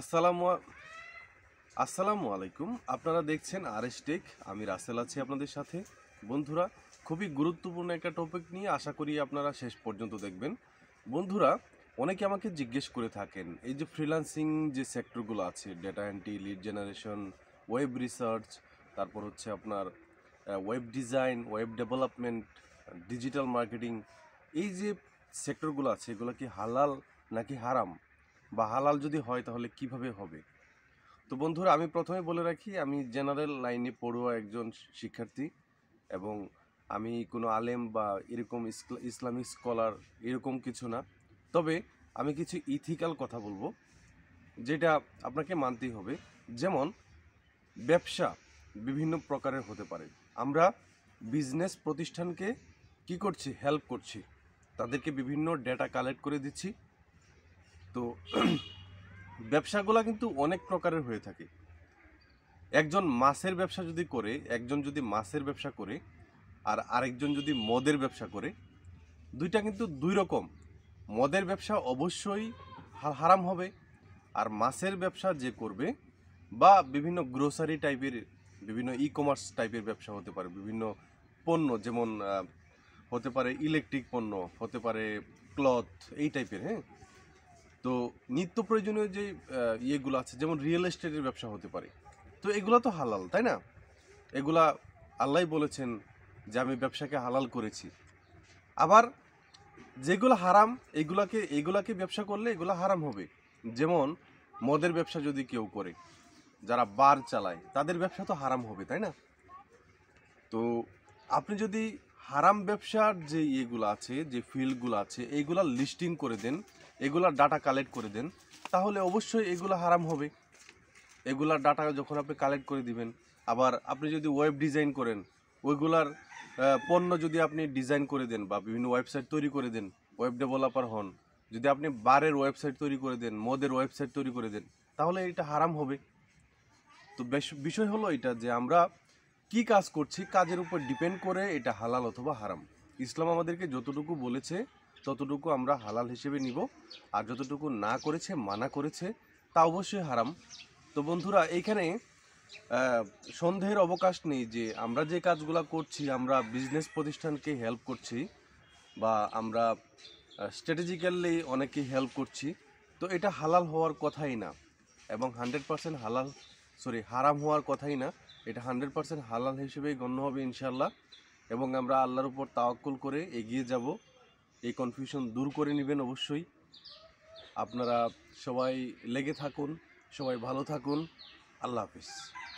আসসালামু আসসালামু আলাইকুম আপনারা দেখছেন আর টেক আমি রাসেল আছি আপনাদের সাথে বন্ধুরা খুবই গুরুত্বপূর্ণ একটা টপিক নিয়ে আশা করি আপনারা শেষ পর্যন্ত দেখবেন বন্ধুরা অনেকে আমাকে জিজ্ঞেস করে থাকেন এই যে ফ্রিলান্সিং যে সেক্টরগুলো আছে data entry lead generation web research তারপর হচ্ছে আপনার web design web development digital marketing এই যে সেক্টরগুলো আছে এগুলো কি হালাল নাকি হারাম বা হালাল যদি হয় তাহলে কিভাবে হবে তো বন্ধুরা আমি প্রথমে বলে রাখি আমি জেনারেল লাইনে পড়ুয়া একজন শিক্ষার্থী এবং আমি কোনো আলেম বা এরকম ইসলামিক স্কলার এরকম কিছু না তবে আমি কিছু ইথিক্যাল কথা বলবো যেটা আপনাকে মানতেই হবে যেমন ব্যবসা বিভিন্ন প্রকারের হতে পারে আমরা বিজনেস প্রতিষ্ঠানকে কি করছি হেল্প করছি তাদেরকে বিভিন্ন ডেটা কালেক্ট করে দিচ্ছি তো ব্যবসাগুলা কিন্তু অনেক প্রকারের হয়ে থাকে একজন মাছের ব্যবসা যদি করে একজন যদি মাছের ব্যবসা করে আর আরেকজন যদি মদের ব্যবসা করে দুইটা কিন্তু দুই রকম মদের ব্যবসা অবশ্যই হারাম হবে আর মাছের ব্যবসা যে করবে বা বিভিন্ন গ্রোসারি টাইপের বিভিন্ন ই কমার্স টাইপের ব্যবসা হতে পারে বিভিন্ন পণ্য যেমন হতে পারে ইলেকট্রিক পণ্য হতে পারে ক্লথ এই টাইপের হ্যাঁ তো নিত্য প্রয়োজনীয় যে ইয়েগুলো আছে যেমন রিয়েল এস্টেটের ব্যবসা হতে পারে তো এগুলা তো হালাল তাই না এগুলা আল্লাহ বলেছেন যে আমি ব্যবসাকে হালাল করেছি আবার যেগুলো হারাম এগুলাকে এগুলাকে ব্যবসা করলে এগুলো হারাম হবে যেমন মদের ব্যবসা যদি কেউ করে যারা বার চালায় তাদের ব্যবসা তো হারাম হবে তাই না তো আপনি যদি হারাম ব্যবসার যে ইয়েগুলো আছে যে ফিল্ডগুলো আছে এগুলা লিস্টিং করে দেন এগুলার ডাটা কালেক্ট করে দেন তাহলে অবশ্যই এগুলো হারাম হবে এগুলার ডাটা যখন আপনি কালেক্ট করে দিবেন আবার আপনি যদি ওয়েব ডিজাইন করেন ওইগুলার পণ্য যদি আপনি ডিজাইন করে দেন বা বিভিন্ন ওয়েবসাইট তৈরি করে দেন ওয়েব ডেভেলপার হন যদি আপনি বারের ওয়েবসাইট তৈরি করে দেন মদের ওয়েবসাইট তৈরি করে দেন তাহলে এটা হারাম হবে তো বেশ বিষয় হলো এটা যে আমরা কি কাজ করছি কাজের উপর ডিপেন্ড করে এটা হালাল অথবা হারাম ইসলাম আমাদেরকে যতটুকু বলেছে ততটুকু আমরা হালাল হিসেবে নিব আর যতটুকু না করেছে মানা করেছে তা অবশ্যই হারাম তো বন্ধুরা এইখানে সন্দেহের অবকাশ নেই যে আমরা যে কাজগুলো করছি আমরা বিজনেস প্রতিষ্ঠানকে হেল্প করছি বা আমরা স্ট্র্যাটেজিক্যালি অনেকে হেল্প করছি তো এটা হালাল হওয়ার কথাই না এবং হান্ড্রেড পারসেন্ট হালাল সরি হারাম হওয়ার কথাই না এটা হান্ড্রেড পারসেন্ট হালাল হিসেবেই গণ্য হবে ইনশাল্লাহ এবং আমরা আল্লাহর উপর তাওয়াক্কুল করে এগিয়ে যাব এই কনফিউশন দূর করে নেবেন অবশ্যই আপনারা সবাই লেগে থাকুন সবাই ভালো থাকুন আল্লাহ হাফিজ